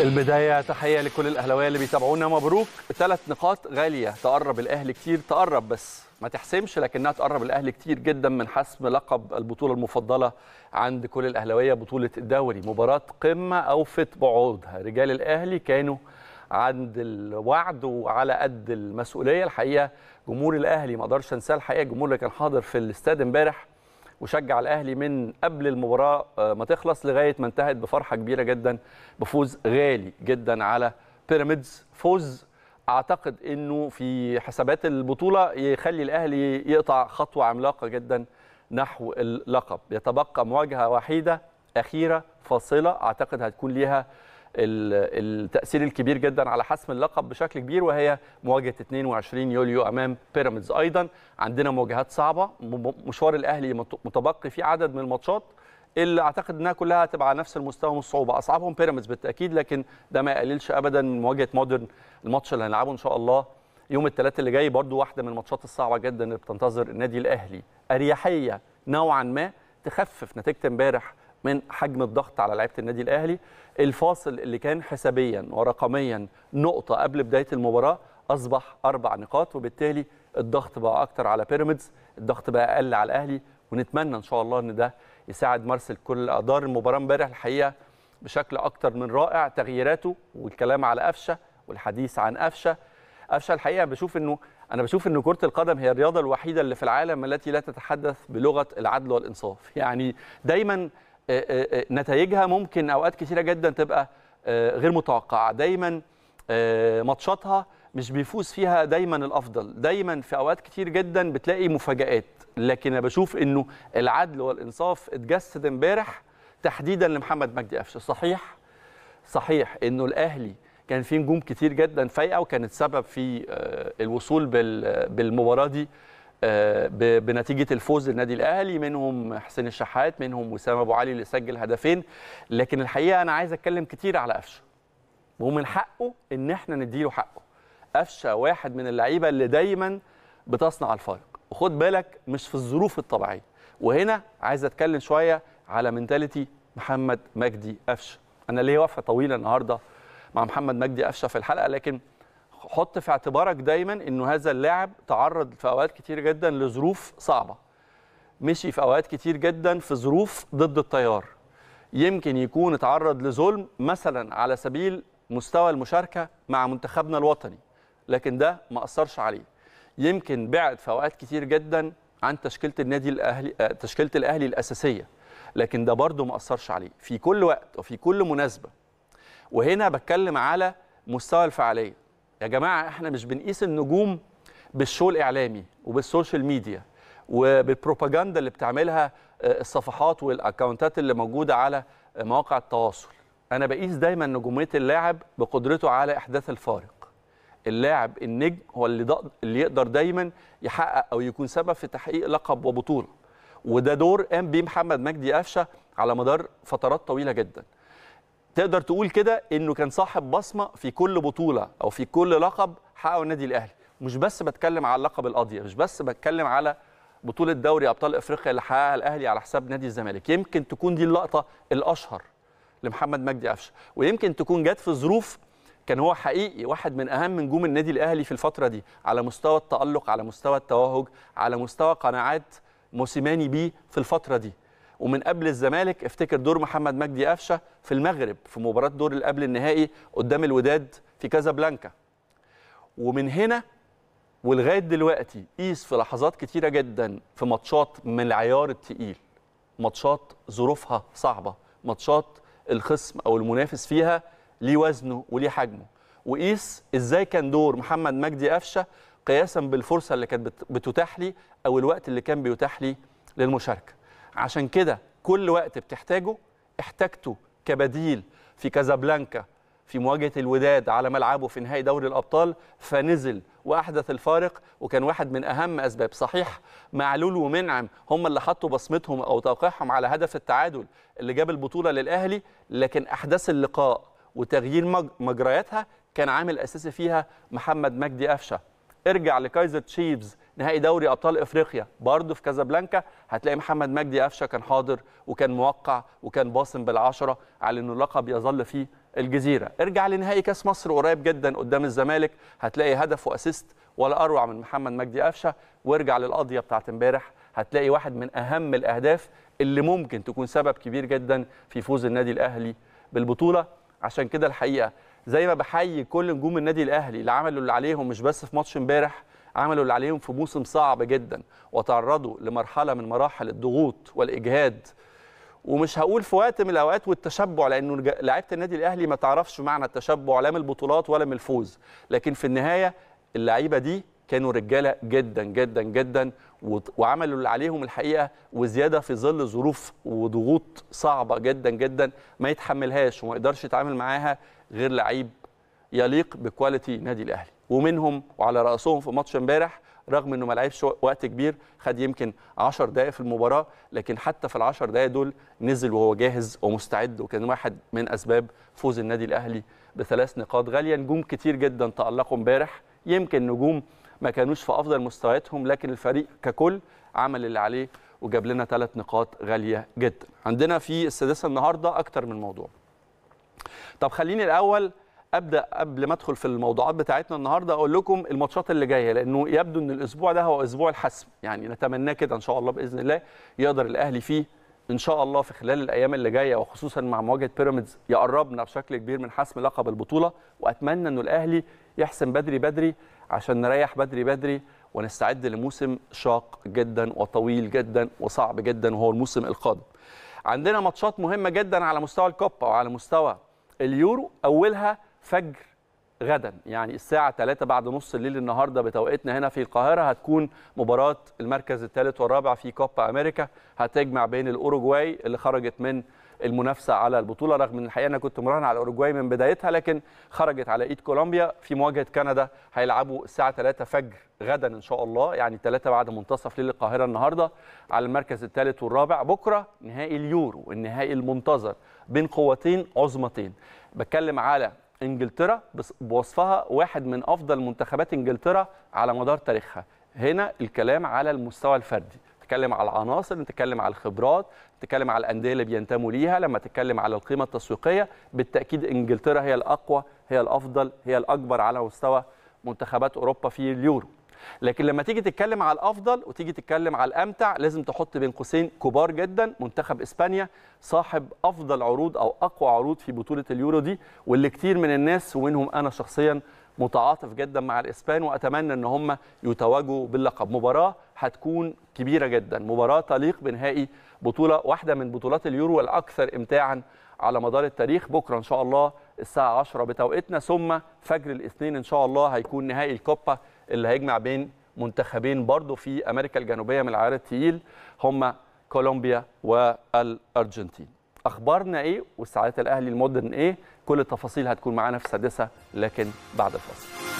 البدايه تحيه لكل الاهلاويه اللي بيتابعونا مبروك ثلاث نقاط غاليه تقرب الاهلي كتير تقرب بس ما تحسمش لكنها تقرب الاهلي كتير جدا من حسم لقب البطوله المفضله عند كل الاهلاويه بطوله الدوري مباراه قمه اوفت بعودها رجال الاهلي كانوا عند الوعد وعلى قد المسؤوليه الحقيقه جمهور الاهلي ما اقدرش انساه الحقيقه الجمهور اللي كان حاضر في الاستاد امبارح وشجع الاهلي من قبل المباراه آه، ما تخلص لغايه ما انتهت بفرحه كبيره جدا بفوز غالي جدا على بيراميدز فوز اعتقد انه في حسابات البطوله يخلي الاهلي يقطع خطوه عملاقه جدا نحو اللقب يتبقى مواجهه وحيده اخيره فاصله اعتقد هتكون ليها التاثير الكبير جدا على حسم اللقب بشكل كبير وهي مواجهه 22 يوليو امام بيراميدز ايضا عندنا مواجهات صعبه مشوار الاهلي متبقي فيه عدد من الماتشات اللي اعتقد انها كلها هتبقى على نفس المستوى من الصعوبه اصعبهم بيراميدز بالتاكيد لكن ده ما يقللش ابدا من مواجهه مودرن الماتش اللي هنلعبه ان شاء الله يوم الثلاث اللي جاي برضو واحده من الماتشات الصعبه جدا اللي بتنتظر النادي الاهلي اريحيه نوعا ما تخفف نتيجه امبارح من حجم الضغط على لعيبه النادي الاهلي الفاصل اللي كان حسابيا ورقميا نقطه قبل بدايه المباراه اصبح اربع نقاط وبالتالي الضغط بقى اكتر على بيراميدز الضغط بقى اقل على الاهلي ونتمنى ان شاء الله ان ده يساعد مارسيل كل ادار المباراه امبارح الحقيقه بشكل اكتر من رائع تغييراته والكلام على قفشه والحديث عن قفشه قفشه الحقيقه بشوف انه انا بشوف ان كره القدم هي الرياضه الوحيده اللي في العالم التي لا تتحدث بلغه العدل والانصاف يعني دايما آه، آه، آه، نتائجها ممكن اوقات كثيره جدا تبقى غير متوقعه دايما ماتشاتها مش بيفوز فيها دايما الافضل دايما في اوقات كتير جدا بتلاقي مفاجات لكن انا بشوف انه العدل والانصاف اتجسد امبارح تحديدا لمحمد مجدي قفشه صحيح صحيح انه الاهلي كان في نجوم كتير جدا فايقه وكانت سبب في الوصول بالمباراه دي آه، بنتيجه الفوز للنادي الاهلي منهم حسين الشحات منهم وسام ابو علي اللي سجل هدفين لكن الحقيقه انا عايز اتكلم كتير على قفشه ومن حقه ان احنا نديله حقه قفشه واحد من اللعيبه اللي دايما بتصنع الفارق وخد بالك مش في الظروف الطبيعيه وهنا عايز اتكلم شويه على منتاليتي محمد مجدي قفشه انا ليا وقفه طويله النهارده مع محمد مجدي قفشه في الحلقه لكن حط في اعتبارك دايما انه هذا اللاعب تعرض في اوقات كتير جدا لظروف صعبه مشي في اوقات كتير جدا في ظروف ضد التيار يمكن يكون اتعرض لظلم مثلا على سبيل مستوى المشاركه مع منتخبنا الوطني لكن ده ما اثرش عليه يمكن بعد في اوقات كتير جدا عن تشكيله النادي الاهلي آه، تشكيله الاهلي الاساسيه لكن ده برضه ما اثرش عليه في كل وقت وفي كل مناسبه وهنا بتكلم على مستوى الفعاليه يا جماعه احنا مش بنقيس النجوم بالشو الاعلامي وبالسوشيال ميديا وبالبروباجندا اللي بتعملها آه، الصفحات والاكونتات اللي موجوده على مواقع التواصل انا بقيس دايما نجوميه اللاعب بقدرته على احداث الفارق اللاعب النجم هو اللي, اللي يقدر دايما يحقق او يكون سبب في تحقيق لقب وبطوله وده دور قام بيه محمد مجدي قفشه على مدار فترات طويله جدا تقدر تقول كده انه كان صاحب بصمه في كل بطوله او في كل لقب حققه النادي الاهلي مش بس بتكلم على اللقب القضيه مش بس بتكلم على بطوله دوري ابطال افريقيا اللي حققها الاهلي على حساب نادي الزمالك يمكن تكون دي اللقطه الاشهر لمحمد مجدي قفشه ويمكن تكون جت في ظروف كان هو حقيقي واحد من اهم نجوم النادي الاهلي في الفتره دي على مستوى التالق على مستوى التوهج على مستوى قناعات موسيماني بيه في الفتره دي ومن قبل الزمالك افتكر دور محمد مجدي قفشه في المغرب في مباراه دور القبل النهائي قدام الوداد في كازابلانكا ومن هنا ولغايه دلوقتي قيس في لحظات كتيره جدا في ماتشات من العيار التقيل ماتشات ظروفها صعبه ماتشات الخصم او المنافس فيها ليه وزنه وليه حجمه وقيس ازاي كان دور محمد مجدي قفشه قياسا بالفرصه اللي كانت بتتاح لي او الوقت اللي كان بيتاح لي للمشاركه عشان كده كل وقت بتحتاجه احتاجته كبديل في كازابلانكا في مواجهه الوداد على ملعبه في نهائي دوري الابطال فنزل واحدث الفارق وكان واحد من اهم اسباب صحيح معلول ومنعم هم اللي حطوا بصمتهم او توقيعهم على هدف التعادل اللي جاب البطوله للاهلي لكن احداث اللقاء وتغيير مجرياتها كان عامل اساسي فيها محمد مجدي قفشه ارجع لكايزر تشيفز نهائي دوري ابطال افريقيا برضه في كازابلانكا هتلاقي محمد مجدي قفشه كان حاضر وكان موقع وكان باصم بالعشره على انه اللقب يظل في الجزيره ارجع لنهائي كاس مصر قريب جدا قدام الزمالك هتلاقي هدف واسيست ولا اروع من محمد مجدي قفشه وارجع للقضيه بتاعت امبارح هتلاقي واحد من اهم الاهداف اللي ممكن تكون سبب كبير جدا في فوز النادي الاهلي بالبطوله عشان كده الحقيقه زي ما بحيي كل نجوم النادي الاهلي اللي عملوا اللي عليهم مش بس في ماتش امبارح عملوا اللي عليهم في موسم صعب جدا وتعرضوا لمرحله من مراحل الضغوط والاجهاد ومش هقول في وقت من الاوقات والتشبع لانه لعيبه النادي الاهلي ما تعرفش معنى التشبع لا من البطولات ولا من الفوز لكن في النهايه اللعيبه دي كانوا رجاله جدا جدا جدا وعملوا اللي عليهم الحقيقه وزياده في ظل ظروف وضغوط صعبه جدا جدا ما يتحملهاش وما يقدرش يتعامل معاها غير لعيب يليق بكواليتي نادي الاهلي ومنهم وعلى راسهم في ماتش امبارح رغم انه ما لعبش وقت كبير خد يمكن 10 دقائق في المباراه لكن حتى في ال 10 دقائق دول نزل وهو جاهز ومستعد وكان واحد من اسباب فوز النادي الاهلي بثلاث نقاط غاليه نجوم كتير جدا تالقوا امبارح يمكن نجوم ما كانوش في افضل مستوياتهم لكن الفريق ككل عمل اللي عليه وجاب لنا ثلاث نقاط غاليه جدا عندنا في السادسه النهارده اكتر من موضوع طب خليني الاول ابدا قبل ما ادخل في الموضوعات بتاعتنا النهارده اقول لكم الماتشات اللي جايه لانه يبدو ان الاسبوع ده هو اسبوع الحسم يعني نتمناه كده ان شاء الله باذن الله يقدر الاهلي فيه ان شاء الله في خلال الايام اللي جايه وخصوصا مع مواجهه بيراميدز يقربنا بشكل كبير من حسم لقب البطوله واتمنى انه الاهلي يحسم بدري بدري عشان نريح بدري بدري ونستعد لموسم شاق جدا وطويل جدا وصعب جدا وهو الموسم القادم. عندنا ماتشات مهمه جدا على مستوى الكوبا وعلى مستوى اليورو اولها فجر غدا يعني الساعة 3 بعد نص الليل النهارده بتوقيتنا هنا في القاهرة هتكون مباراة المركز الثالث والرابع في كوبا أمريكا هتجمع بين الأوروجواي اللي خرجت من المنافسة على البطولة رغم ان الحقيقة أنا كنت مراهن على الأوروجواي من بدايتها لكن خرجت على إيد كولومبيا في مواجهة كندا هيلعبوا الساعة 3 فجر غدا إن شاء الله يعني 3 بعد منتصف ليل القاهرة النهارده على المركز الثالث والرابع بكرة نهائي اليورو النهائي المنتظر بين قوتين عظمتين بتكلم على انجلترا بوصفها واحد من افضل منتخبات انجلترا على مدار تاريخها هنا الكلام على المستوى الفردي تتكلم على العناصر نتكلم على الخبرات تتكلم على الانديه اللي بينتموا ليها لما تتكلم على القيمه التسويقيه بالتاكيد انجلترا هي الاقوى هي الافضل هي الاكبر على مستوى منتخبات اوروبا في اليورو لكن لما تيجي تتكلم على الافضل وتيجي تتكلم على الامتع لازم تحط بين قوسين كبار جدا منتخب اسبانيا صاحب افضل عروض او اقوى عروض في بطوله اليورو دي واللي كتير من الناس ومنهم انا شخصيا متعاطف جدا مع الاسبان واتمنى ان هم يتواجوا باللقب مباراه هتكون كبيره جدا مباراه تليق بنهائي بطوله واحده من بطولات اليورو الاكثر امتاعا على مدار التاريخ بكره ان شاء الله الساعه 10 بتوقيتنا ثم فجر الاثنين ان شاء الله هيكون نهائي الكوبا اللي هيجمع بين منتخبين برضه في امريكا الجنوبيه من العيار الثقيل هما كولومبيا والارجنتين اخبارنا ايه وساعات الاهلي المودرن ايه كل التفاصيل هتكون معانا في السادسه لكن بعد الفاصل